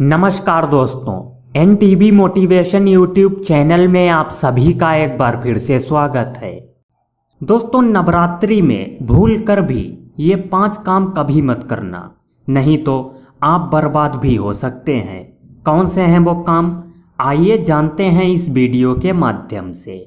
नमस्कार दोस्तों N motivation YouTube channel में आप सभी का एक बार फिर से स्वागत है दोस्तों नवरात्रि में भूल कर भी ये पांच काम कभी मत करना नहीं तो आप बर्बाद भी हो सकते हैं कौन से हैं वो काम आइए जानते हैं इस वीडियो के माध्यम से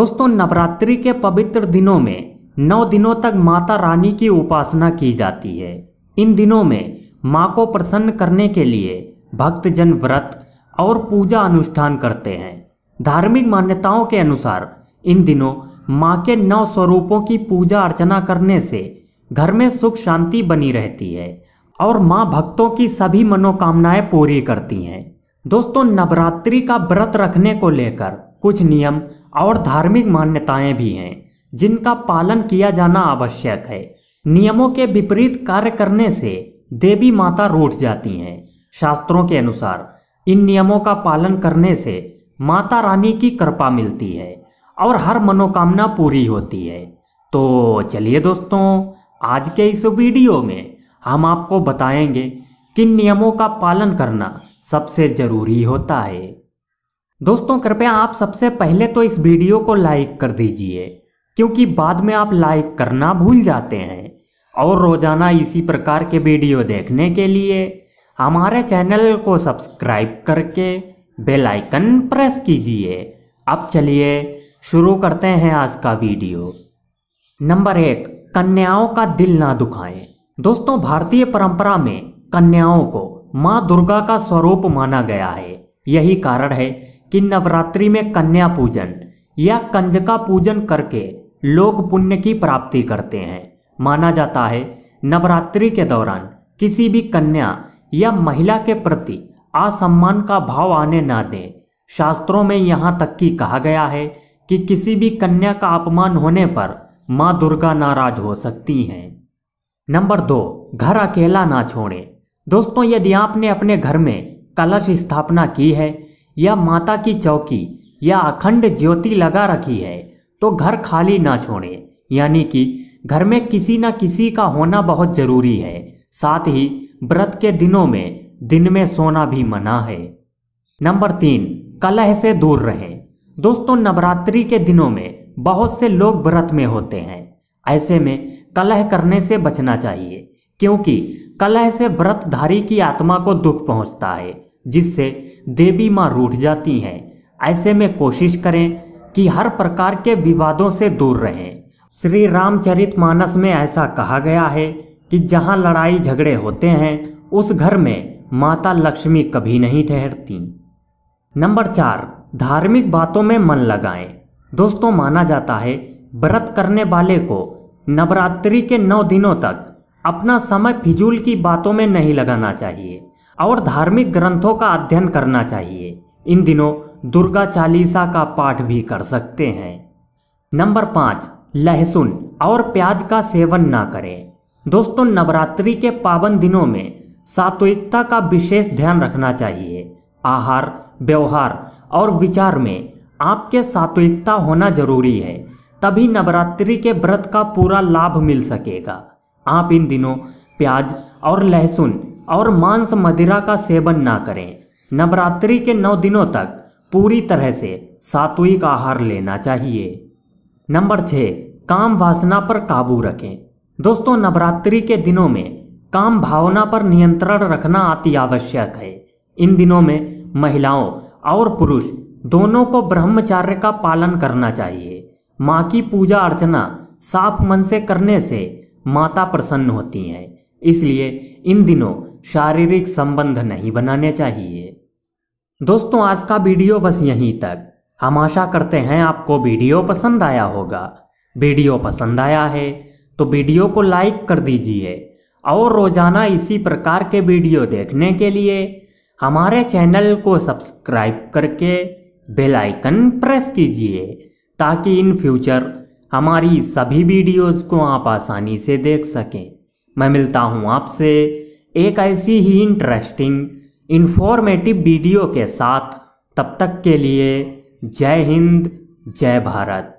दोस्तों नवरात्रि के पवित्र दिनों में नौ दिनों तक माता रानी की उपासना की जाती है इन दिनों में माँ को प्रसन्न करने के लिए भक्तजन व्रत और पूजा अनुष्ठान करते हैं धार्मिक मान्यताओं के अनुसार इन दिनों माँ के नौ स्वरूपों की पूजा अर्चना करने से घर में सुख शांति बनी रहती है और माँ भक्तों की सभी मनोकामनाएं पूरी करती हैं दोस्तों नवरात्रि का व्रत रखने को लेकर कुछ नियम और धार्मिक मान्यताएं भी हैं जिनका पालन किया जाना आवश्यक है नियमों के विपरीत कार्य करने से देवी माता रूठ जाती हैं शास्त्रों के अनुसार इन नियमों का पालन करने से माता रानी की कृपा मिलती है और हर मनोकामना पूरी होती है तो चलिए दोस्तों आज के इस वीडियो में हम आपको बताएंगे किन नियमों का पालन करना सबसे ज़रूरी होता है दोस्तों कृपया आप सबसे पहले तो इस वीडियो को लाइक कर दीजिए क्योंकि बाद में आप लाइक करना भूल जाते हैं और रोज़ाना इसी प्रकार के वीडियो देखने के लिए हमारे चैनल को सब्सक्राइब करके बेल आइकन प्रेस कीजिए अब चलिए शुरू करते हैं आज का वीडियो नंबर एक कन्याओं का दिल ना दुखाएं दोस्तों भारतीय परंपरा में कन्याओं को माँ दुर्गा का स्वरूप माना गया है यही कारण है कि नवरात्रि में कन्या पूजन या कंजका पूजन करके लोग पुण्य की प्राप्ति करते हैं माना जाता है नवरात्रि के दौरान किसी भी कन्या या महिला के प्रति असम्मान का भाव आने ना दें शास्त्रों में यहाँ तक कि कहा गया है कि किसी भी कन्या का अपमान होने पर माँ दुर्गा नाराज हो सकती हैं नंबर दो घर अकेला ना छोड़ें दोस्तों यदि आपने अपने घर में कलश स्थापना की है या माता की चौकी या अखंड ज्योति लगा रखी है तो घर खाली ना छोड़ें यानी कि घर में किसी न किसी का होना बहुत जरूरी है साथ ही व्रत के दिनों में दिन में सोना भी मना है नंबर तीन कलह से दूर रहें दोस्तों नवरात्रि के दिनों में बहुत से लोग व्रत में होते हैं ऐसे में कलह करने से बचना चाहिए क्योंकि कलह से व्रतधारी की आत्मा को दुख पहुंचता है जिससे देवी माँ रूठ जाती हैं ऐसे में कोशिश करें कि हर प्रकार के विवादों से दूर रहें श्री रामचरित मानस में ऐसा कहा गया है कि जहाँ लड़ाई झगड़े होते हैं उस घर में माता लक्ष्मी कभी नहीं ठहरती नंबर चार धार्मिक बातों में मन लगाएं दोस्तों माना जाता है व्रत करने वाले को नवरात्रि के नौ दिनों तक अपना समय फिजूल की बातों में नहीं लगाना चाहिए और धार्मिक ग्रंथों का अध्ययन करना चाहिए इन दिनों दुर्गा चालीसा का पाठ भी कर सकते हैं नंबर पाँच लहसुन और प्याज का सेवन ना करें दोस्तों नवरात्रि के पावन दिनों में सात्विकता का विशेष ध्यान रखना चाहिए आहार व्यवहार और विचार में आपके सात्विकता होना जरूरी है तभी नवरात्रि के व्रत का पूरा लाभ मिल सकेगा आप इन दिनों प्याज और लहसुन और मांस मदिरा का सेवन ना करें नवरात्रि के नौ दिनों तक पूरी तरह से सात्विक आहार लेना चाहिए नंबर छः काम वासना पर काबू रखें दोस्तों नवरात्रि के दिनों में काम भावना पर नियंत्रण रखना अति आवश्यक है इन दिनों में महिलाओं और पुरुष दोनों को ब्रह्मचार्य का पालन करना चाहिए माँ की पूजा अर्चना साफ मन से करने से माता प्रसन्न होती हैं इसलिए इन दिनों शारीरिक संबंध नहीं बनाने चाहिए दोस्तों आज का वीडियो बस यहीं तक हम आशा करते हैं आपको वीडियो पसंद आया होगा वीडियो पसंद आया है तो वीडियो को लाइक कर दीजिए और रोज़ाना इसी प्रकार के वीडियो देखने के लिए हमारे चैनल को सब्सक्राइब करके बेल आइकन प्रेस कीजिए ताकि इन फ्यूचर हमारी सभी वीडियोस को आप आसानी से देख सकें मैं मिलता हूं आपसे एक ऐसी ही इंटरेस्टिंग इन्फॉर्मेटिव वीडियो के साथ तब तक के लिए जय हिंद जय भारत